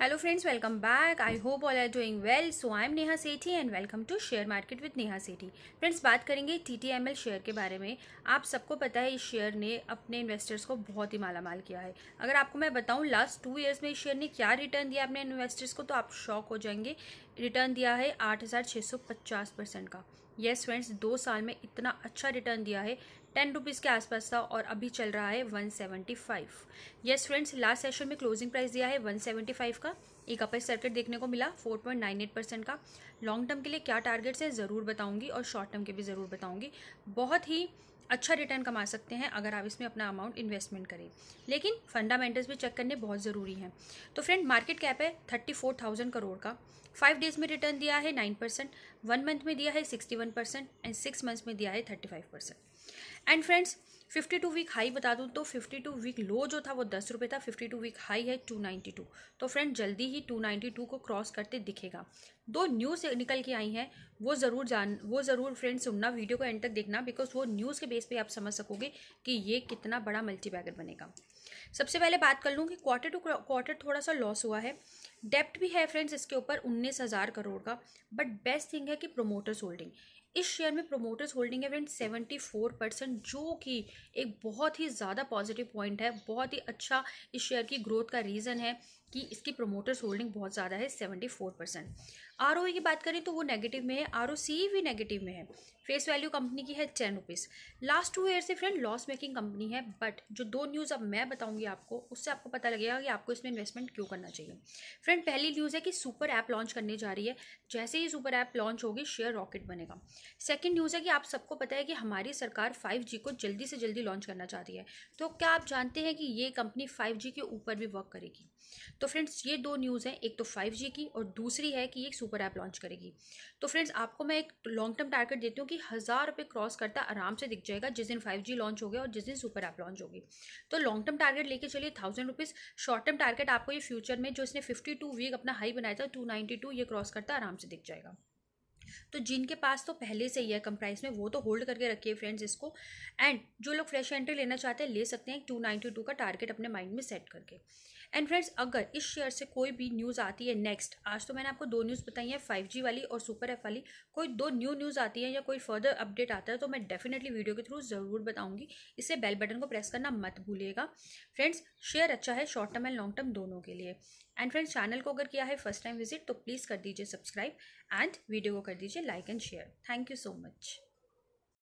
hello friends welcome back I hope all are doing well so I am Neha Sethi and welcome to share market with Neha Sethi friends बात करेंगे T T M L share के बारे में आप सबको पता है इस शेयर ने अपने इन्वेस्टर्स को बहुत ही माला माल किया है अगर आपको मैं बताऊं लास्ट टू इयर्स में इस शेयर ने क्या रिटर्न दिया अपने इन्वेस्टर्स को तो आप शॉक हो जाएंगे रिटर्न दिया है आठ हज़ार छः सौ पचास परसेंट का येस फ्रेंड्स दो साल में इतना अच्छा रिटर्न दिया है टेन रुपीज़ के आसपास था और अभी चल रहा है one seventy five yes friends last session में क्लोजिंग प्राइस दिया है वन सेवेंटी फाइव का एक अपर सर्किट देखने को मिला four point nine eight percent का लॉन्ग टर्म के लिए क्या टारगेट्स है ज़रूर बताऊंगी और शॉर्ट टर्म के भी ज़रूर बताऊंगी बहुत ही अच्छा रिटर्न कमा सकते हैं अगर आप इसमें अपना अमाउंट इन्वेस्टमेंट करें लेकिन फंडामेंटल्स भी चेक करने बहुत ज़रूरी हैं तो फ्रेंड मार्केट कैप है थर्टी फोर थाउजेंड करोड़ का फाइव डेज़ में रिटर्न दिया है नाइन परसेंट वन मंथ में दिया है sixty one percent and six months में दिया है thirty five percent and friends fifty two week high बता दूँ तो फिफ्टी टू वीक लो जो था वो दस रुपये था फिफ्टी टू वीक हाई है टू नाइन्टी टू तो फ्रेंड जल्दी ही टू नाइन्टी टू को क्रॉस करते दिखेगा दो न्यूज़ निकल के आई हैं वो ज़रूर जान वो ज़रूर फ्रेंड सुनना वीडियो को एंड तक देखना बिकॉज वो न्यूज़ के बेस पर आप समझ सकोगे कि ये कितना बड़ा मल्टी बैगर बनेगा सबसे पहले बात कर लूँ कि क्वार्टर टू क्वार्टर थोड़ा सा लॉस हुआ है डेप्ट भी है फ्रेंड्स इसके ऊपर उन्नीस हज़ार करोड़ का बट बेस्ट थिंग है कि प्रोमोटर्स होल्डिंग इस शेयर में प्रोमोटर्स होल्डिंग इवेंट सेवेंटी फोर परसेंट जो कि एक बहुत ही ज़्यादा पॉजिटिव पॉइंट है बहुत ही अच्छा इस शेयर की ग्रोथ का रीज़न है कि इसके प्रोमोटर्स होल्डिंग बहुत ज़्यादा है सेवेंटी फोर परसेंट आर की बात करें तो वो नेगेटिव में है आर भी नेगेटिव में है फेस वैल्यू कंपनी की है ten rupees last two year से फ्रेंड लॉस मेकिंग कंपनी है बट जो दो न्यूज़ अब मैं बताऊंगी आपको उससे आपको पता लगेगा कि आपको इसमें इन्वेस्टमेंट क्यों करना चाहिए फ्रेंड पहली न्यूज़ है कि सुपर ऐप लॉन्च करने जा रही है जैसे ही सुपर ऐप लॉन्च होगी शेयर रॉकेट बनेगा सेकेंड न्यूज़ है कि आप सबको पता है कि हमारी सरकार फाइव को जल्दी से जल्दी लॉन्च करना चाहती है तो क्या आप जानते हैं कि ये कंपनी फाइव के ऊपर भी वर्क करेगी तो फ्रेंड्स ये दो न्यूज़ हैं एक तो फाइव जी की और दूसरी है कि ये एक सुपर ऐप लॉन्च करेगी तो फ्रेंड्स आपको मैं एक लॉन्ग टर्म टारगेट देती हूँ कि हज़ार रुपये क्रॉस करता आराम से दिख जाएगा जिस दिन फाइव जी लॉन्च हो गया और जिस दिन सुपर ऐप लॉन्च होगी तो लॉन्ग टर्म टारगेट लेके चलिए thousand rupees short term target आपको ये फ्यूचर में जो इसने फिफ्टी टू वीक अपना हाई बनाया था टू ये क्रॉस करता आराम से दिख जाएगा तो जिनके पास तो पहले से ही है कम प्राइस में वो तो होल्ड करके रखिए फ्रेंड्स इसको एंड जो लोग फ्रेश एंट्री लेना चाहते हैं ले सकते हैं टू नाइन्टी टू का टारगेट अपने माइंड में सेट करके एंड फ्रेंड्स अगर इस शेयर से कोई भी न्यूज़ आती है नेक्स्ट आज तो मैंने आपको दो न्यूज़ बताई है फाइव जी वाली और सुपर एफ वाली कोई दो न्यू न्यूज़ आती है या कोई फर्दर अपडेट आता है तो मैं डेफिनेटली वीडियो के थ्रू ज़रूर बताऊँगी इससे बेल बटन को प्रेस करना मत भूलिएगा फ्रेंड्स शेयर अच्छा है short term and long term दोनों के लिए एंड फ्रेंड्स चैनल को अगर किया है फर्स्ट टाइम विजिट तो प्लीज़ कर दीजिए सब्सक्राइब एंड वीडियो को कर दीजिए like and share thank you so much